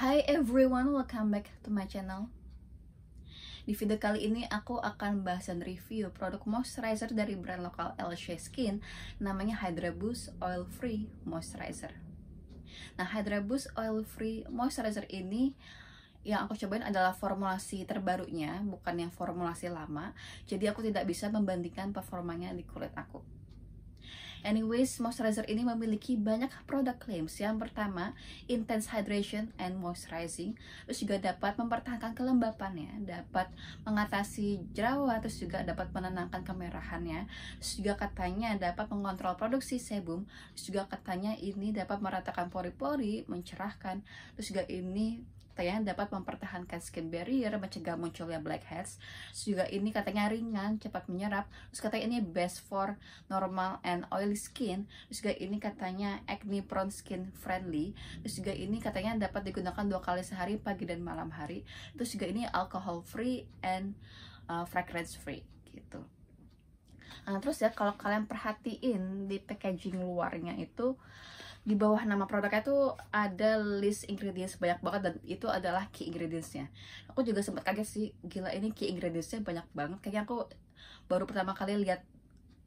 Hi everyone, welcome back to my channel Di video kali ini aku akan bahas dan review produk moisturizer dari brand lokal LC Skin Namanya Hydra Boost Oil Free Moisturizer Nah Hydra Boost Oil Free Moisturizer ini yang aku cobain adalah formulasi terbarunya, bukan yang formulasi lama Jadi aku tidak bisa membandingkan performanya di kulit aku Anyways, moisturizer ini memiliki banyak produk claims. Yang pertama, intense hydration and moisturizing. Terus juga dapat mempertahankan kelembapannya, dapat mengatasi jerawat, terus juga dapat menenangkan kemerahannya. Terus juga katanya dapat mengontrol produksi sebum. Terus juga katanya ini dapat meratakan pori-pori, mencerahkan. Terus juga ini katanya dapat mempertahankan skin barrier, mencegah munculnya blackheads. Terus juga ini katanya ringan, cepat menyerap. Terus katanya ini best for normal and oily skin. Terus juga ini katanya acne prone skin friendly. Terus juga ini katanya dapat digunakan dua kali sehari pagi dan malam hari. Terus juga ini alcohol free and uh, fragrance free gitu. Nah, terus ya kalau kalian perhatiin di packaging luarnya itu di bawah nama produknya tuh ada list ingredients banyak banget dan itu adalah key ingredientsnya aku juga sempat kaget sih gila ini key ingredientsnya banyak banget kayaknya aku baru pertama kali lihat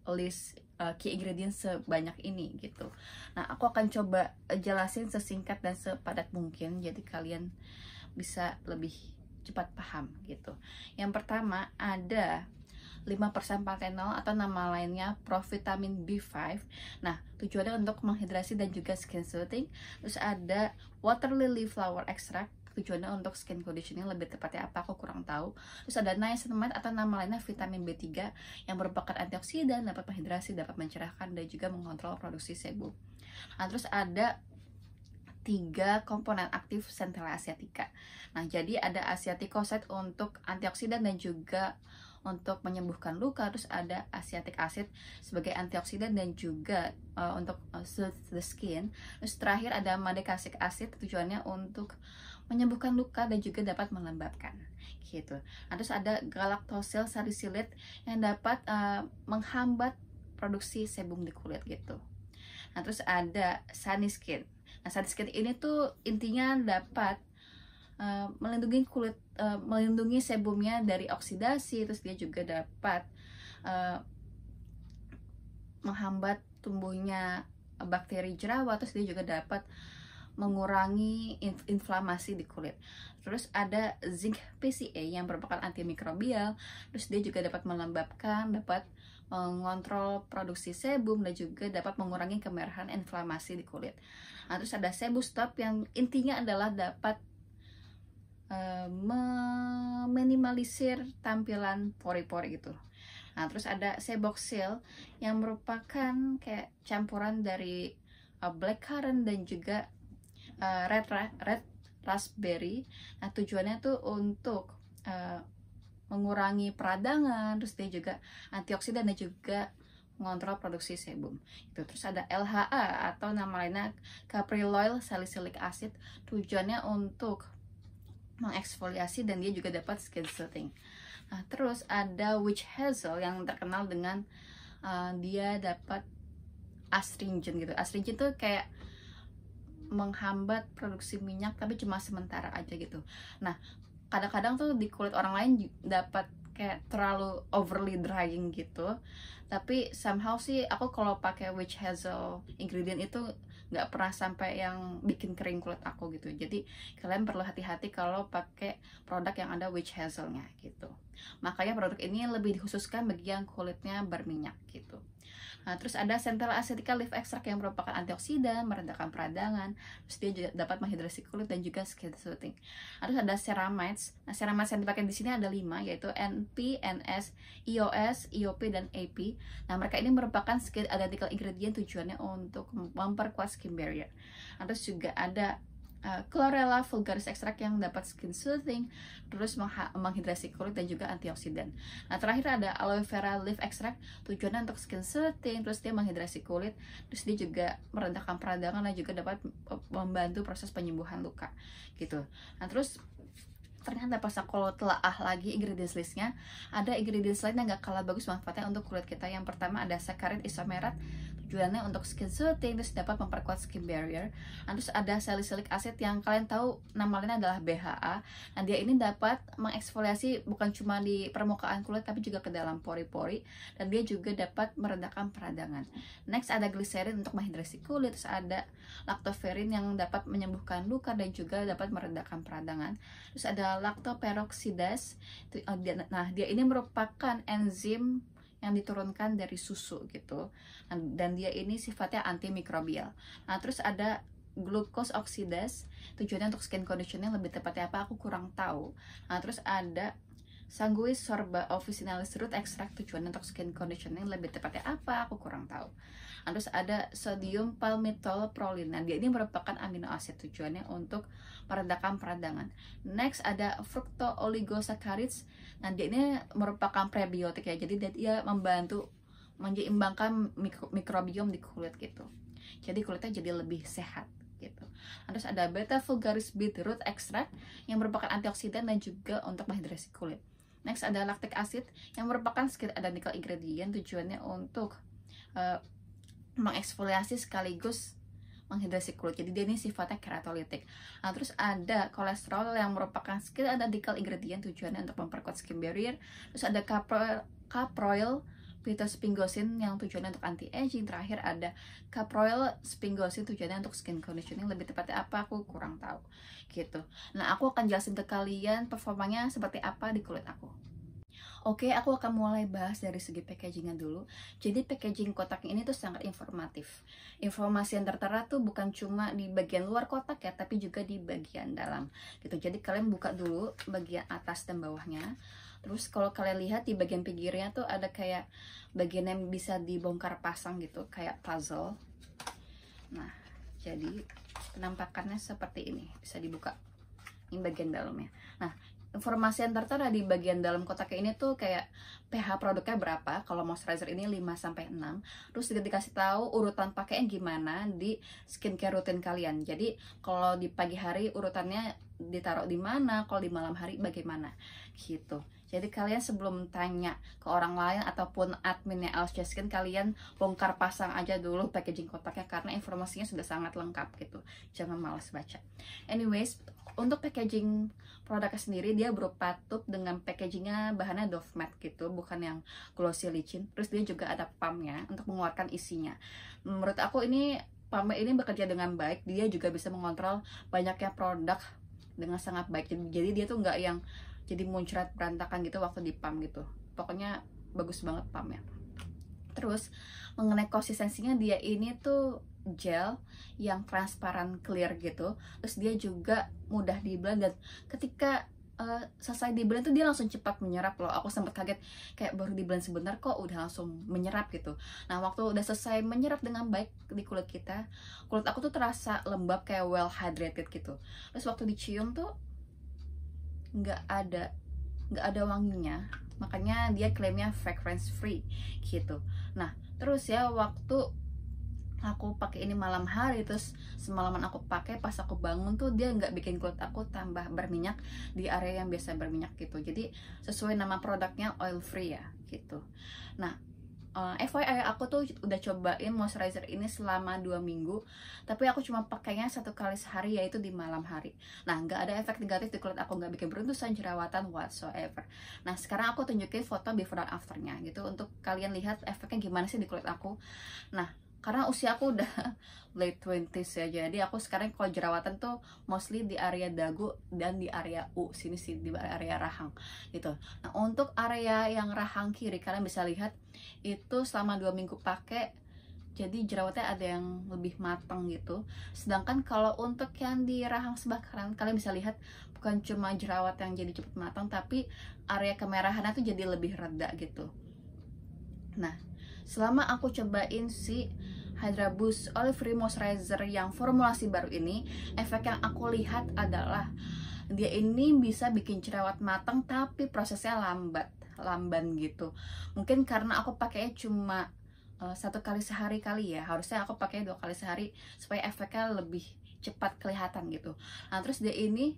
list uh, key ingredients sebanyak ini gitu nah aku akan coba jelasin sesingkat dan sepadat mungkin jadi kalian bisa lebih cepat paham gitu yang pertama ada 5% pantenol atau nama lainnya provitamin B5. Nah, tujuannya untuk menghidrasi dan juga skin soothing. Terus ada water lily flower extract tujuannya untuk skin conditioning lebih tepatnya apa aku kurang tahu terus ada niacinamide atau nama lainnya vitamin B3 yang merupakan antioksidan dapat menghidrasi dapat mencerahkan dan juga mengontrol produksi sebum nah, terus ada tiga komponen aktif sentral asiatica. Nah, jadi ada asiaticoset untuk antioksidan dan juga untuk menyembuhkan luka terus ada asiatic acid sebagai antioksidan dan juga uh, untuk uh, the skin terus terakhir ada madecasic acid tujuannya untuk menyembuhkan luka dan juga dapat melembabkan gitu. Nah, terus ada galactosyl salicylate yang dapat uh, menghambat produksi sebum di kulit gitu. Nah, terus ada sunny skin. Nah, sunny skin ini tuh intinya dapat Eh, melindungi kulit uh, melindungi sebumnya dari oksidasi terus dia juga dapat uh, menghambat tumbuhnya bakteri jerawat terus dia juga dapat mengurangi inf inflamasi di kulit. Terus ada zinc PCA yang merupakan antimikrobial, terus dia juga dapat melembabkan, dapat mengontrol produksi sebum dan juga dapat mengurangi kemerahan inflamasi di kulit. Nah, terus ada sebum stop yang intinya adalah dapat Eh, meminimalisir tampilan pori-pori gitu. Nah, terus ada Seal yang merupakan kayak campuran dari uh, eh, blackcurrant dan juga uh, red red raspberry. Nah, tujuannya tuh untuk uh, mengurangi peradangan, terus dia juga antioksidan dan juga mengontrol produksi sebum. Itu terus ada LHA atau nama lainnya capriloyl salicylic acid. Tujuannya untuk mengeksfoliasi dan dia juga dapat skin setting. Nah, terus ada witch hazel yang terkenal dengan uh, dia dapat astringent gitu. Astringent itu kayak menghambat produksi minyak tapi cuma sementara aja gitu. Nah, kadang-kadang tuh di kulit orang lain dapat kayak terlalu overly drying gitu tapi somehow sih aku kalau pakai witch hazel ingredient itu nggak pernah sampai yang bikin kering kulit aku gitu jadi kalian perlu hati-hati kalau pakai produk yang ada witch hazelnya gitu makanya produk ini lebih dikhususkan bagi yang kulitnya berminyak gitu Nah, terus ada centella acetica leaf extract yang merupakan antioksidan, meredakan peradangan, terus dia juga dapat menghidrasi kulit dan juga skin soothing. Nah, terus ada ceramides. Nah, ceramides yang dipakai di sini ada 5 yaitu NP, NS, IOS, e IOP e dan AP. Nah, mereka ini merupakan skin identical ingredient tujuannya untuk memperkuat skin barrier. Nah, terus juga ada uh, chlorella vulgaris extract yang dapat skin soothing, terus menghidrasi kulit dan juga antioksidan. Nah, terakhir ada aloe vera leaf extract, tujuannya untuk skin soothing, terus dia menghidrasi kulit, terus dia juga merendahkan peradangan dan juga dapat membantu proses penyembuhan luka gitu. Nah, terus ternyata pas aku ah lagi ingredients listnya ada ingredients lain yang gak kalah bagus manfaatnya untuk kulit kita yang pertama ada sakarit isomerat tujuannya untuk skin soothing terus dapat memperkuat skin barrier nah, terus ada salicylic acid yang kalian tahu nama lainnya adalah BHA nah dia ini dapat mengeksfoliasi bukan cuma di permukaan kulit tapi juga ke dalam pori-pori dan dia juga dapat meredakan peradangan next ada gliserin untuk menghidrasi kulit terus ada lactoferin yang dapat menyembuhkan luka dan juga dapat meredakan peradangan terus ada lactoperoxidase oh, nah dia ini merupakan enzim yang diturunkan dari susu gitu nah, dan dia ini sifatnya antimikrobial nah terus ada glucose oxidase tujuannya untuk skin conditioning lebih tepatnya apa aku kurang tahu nah terus ada Sanggui sorba officinalis root extract tujuannya untuk skin conditioning lebih tepatnya apa aku kurang tahu. Ah, terus ada sodium palmitol prolin. Nah, dia ini merupakan amino asid tujuannya untuk meredakan peradangan. Next ada fructo oligosaccharides. Nah, dia ini merupakan prebiotik ya. Jadi dia membantu menyeimbangkan mikro mikrobiom di kulit gitu. Jadi kulitnya jadi lebih sehat gitu. Ah, terus ada beta vulgaris beetroot extract yang merupakan antioksidan dan juga untuk menghidrasi kulit. Next ada lactic acid yang merupakan sedikit ada nikel ingredient tujuannya untuk uh, mengeksfoliasi sekaligus menghidrasi kulit. Jadi dia ini sifatnya keratolitik. Nah, terus ada kolesterol yang merupakan skin ada nikel ingredient tujuannya untuk memperkuat skin barrier. Terus ada kaproil, Glitter Spingosin yang tujuannya untuk anti aging. Terakhir ada Caproil Spingosin tujuannya untuk skin conditioning. Lebih tepatnya apa aku kurang tahu gitu. Nah, aku akan jelasin ke kalian performanya seperti apa di kulit aku. Oke, aku akan mulai bahas dari segi packagingnya dulu. Jadi packaging kotak ini tuh sangat informatif. Informasi yang tertera tuh bukan cuma di bagian luar kotak ya, tapi juga di bagian dalam. Gitu. Jadi kalian buka dulu bagian atas dan bawahnya. Terus kalau kalian lihat di bagian pinggirnya tuh ada kayak bagian yang bisa dibongkar pasang gitu, kayak puzzle. Nah, jadi penampakannya seperti ini, bisa dibuka. Ini bagian dalamnya. Nah, informasi yang tertera di bagian dalam kotak ini tuh kayak pH produknya berapa. Kalau moisturizer ini 5 sampai 6. Terus juga dikasih tahu urutan pakai yang gimana di skincare rutin kalian. Jadi kalau di pagi hari urutannya ditaruh di mana, kalau di malam hari bagaimana gitu. Jadi kalian sebelum tanya ke orang lain ataupun adminnya Jaskin, kalian bongkar pasang aja dulu packaging kotaknya karena informasinya sudah sangat lengkap gitu. Jangan malas baca. Anyways, untuk packaging produknya sendiri dia berupa tube dengan packagingnya bahannya doff matte gitu, bukan yang glossy licin. Terus dia juga ada pumpnya untuk mengeluarkan isinya. Menurut aku ini pump ini bekerja dengan baik. Dia juga bisa mengontrol banyaknya produk dengan sangat baik. Jadi, jadi dia tuh nggak yang jadi muncrat berantakan gitu waktu di pump gitu pokoknya bagus banget pumpnya terus mengenai konsistensinya dia ini tuh gel yang transparan clear gitu terus dia juga mudah di blend dan ketika uh, selesai blend tuh dia langsung cepat menyerap loh aku sempat kaget kayak baru di blend sebentar kok udah langsung menyerap gitu nah waktu udah selesai menyerap dengan baik di kulit kita kulit aku tuh terasa lembab kayak well hydrated gitu terus waktu dicium tuh nggak ada nggak ada wanginya makanya dia klaimnya fragrance free gitu nah terus ya waktu aku pakai ini malam hari terus semalaman aku pakai pas aku bangun tuh dia nggak bikin kulit aku tambah berminyak di area yang biasa berminyak gitu jadi sesuai nama produknya oil free ya gitu nah uh, eh, FYI aku tuh udah cobain moisturizer ini selama dua minggu tapi aku cuma pakainya satu kali sehari yaitu di malam hari nah nggak ada efek negatif di kulit aku nggak bikin beruntusan jerawatan whatsoever nah sekarang aku tunjukin foto before dan afternya gitu untuk kalian lihat efeknya gimana sih di kulit aku nah karena usia aku udah late twenties ya jadi aku sekarang kalau jerawatan tuh mostly di area dagu dan di area U sini sih di area rahang gitu nah untuk area yang rahang kiri kalian bisa lihat itu selama dua minggu pakai jadi jerawatnya ada yang lebih matang gitu sedangkan kalau untuk yang di rahang sebelah kanan kalian bisa lihat bukan cuma jerawat yang jadi cepat matang tapi area kemerahannya tuh jadi lebih reda gitu nah selama aku cobain si Hydra Boost Olive Free Moisturizer yang formulasi baru ini efek yang aku lihat adalah dia ini bisa bikin cerewet matang tapi prosesnya lambat lamban gitu mungkin karena aku pakainya cuma uh, satu kali sehari kali ya harusnya aku pakai dua kali sehari supaya efeknya lebih cepat kelihatan gitu nah terus dia ini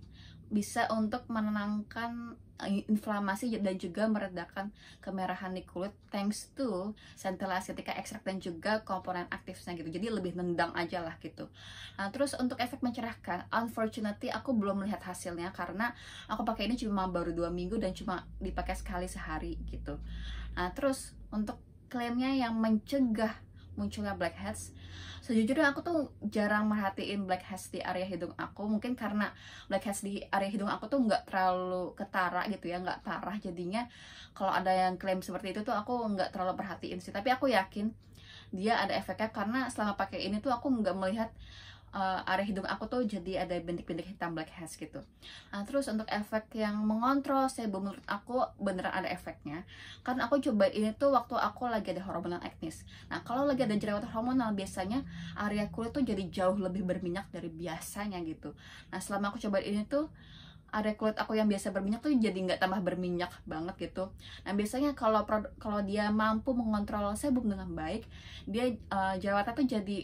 bisa untuk menenangkan eh, inflamasi dan juga meredakan kemerahan di kulit thanks to sentilas ketika ekstrak dan juga komponen aktifnya gitu jadi lebih nendang aja lah gitu nah terus untuk efek mencerahkan unfortunately aku belum melihat hasilnya karena aku pakai ini cuma baru dua minggu dan cuma dipakai sekali sehari gitu nah terus untuk klaimnya yang mencegah munculnya blackheads sejujurnya aku tuh jarang merhatiin blackheads di area hidung aku mungkin karena blackheads di area hidung aku tuh nggak terlalu ketara gitu ya nggak parah jadinya kalau ada yang klaim seperti itu tuh aku nggak terlalu perhatiin sih tapi aku yakin dia ada efeknya karena selama pakai ini tuh aku nggak melihat uh, eh, area hidung aku tuh jadi ada bintik-bintik hitam black hash gitu nah, terus untuk efek yang mengontrol sebelum menurut aku beneran ada efeknya karena aku coba ini tuh waktu aku lagi ada hormonal acne nah kalau lagi ada jerawat hormonal biasanya area kulit tuh jadi jauh lebih berminyak dari biasanya gitu nah selama aku coba ini tuh area kulit aku yang biasa berminyak tuh jadi nggak tambah berminyak banget gitu. Nah biasanya kalau kalau dia mampu mengontrol sebum dengan baik, dia uh, jerawatnya tuh jadi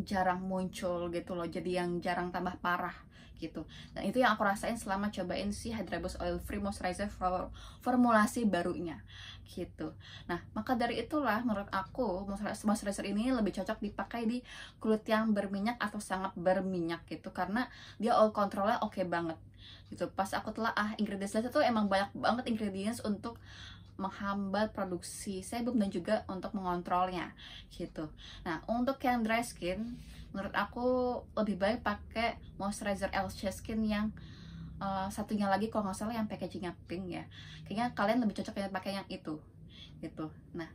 jarang muncul gitu loh jadi yang jarang tambah parah gitu dan nah, itu yang aku rasain selama cobain si Hydrabus Oil Free Moisturizer for formulasi barunya gitu nah maka dari itulah menurut aku moisturizer ini lebih cocok dipakai di kulit yang berminyak atau sangat berminyak gitu karena dia oil controlnya oke okay banget gitu pas aku telah ah ingredients itu emang banyak banget ingredients untuk menghambat produksi sebum dan juga untuk mengontrolnya gitu. Nah, untuk yang dry skin menurut aku lebih baik pakai moisturizer Elche Skin yang uh, satunya lagi kalau nggak salah yang packagingnya pink ya kayaknya kalian lebih cocok pakai yang itu gitu nah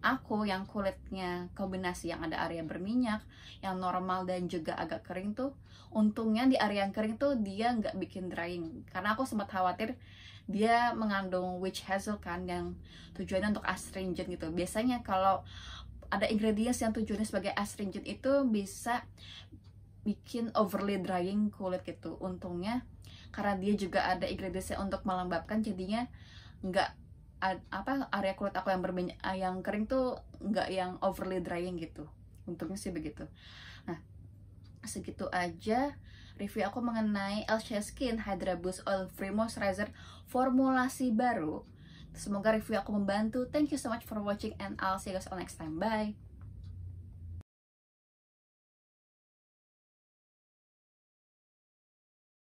aku yang kulitnya kombinasi yang ada area berminyak, yang normal dan juga agak kering tuh, untungnya di area yang kering tuh dia nggak bikin drying. Karena aku sempat khawatir dia mengandung witch hazel kan yang tujuannya untuk astringent gitu. Biasanya kalau ada ingredients yang tujuannya sebagai astringent itu bisa bikin overly drying kulit gitu. Untungnya karena dia juga ada ingredientsnya untuk melembabkan jadinya nggak apa area kulit aku yang berminyak eh, yang kering tuh nggak yang overly drying gitu untungnya sih begitu nah segitu aja review aku mengenai Elsha Skin Hydra Boost Oil Free Moisturizer formulasi baru semoga review aku membantu thank you so much for watching and I'll see you guys all next time bye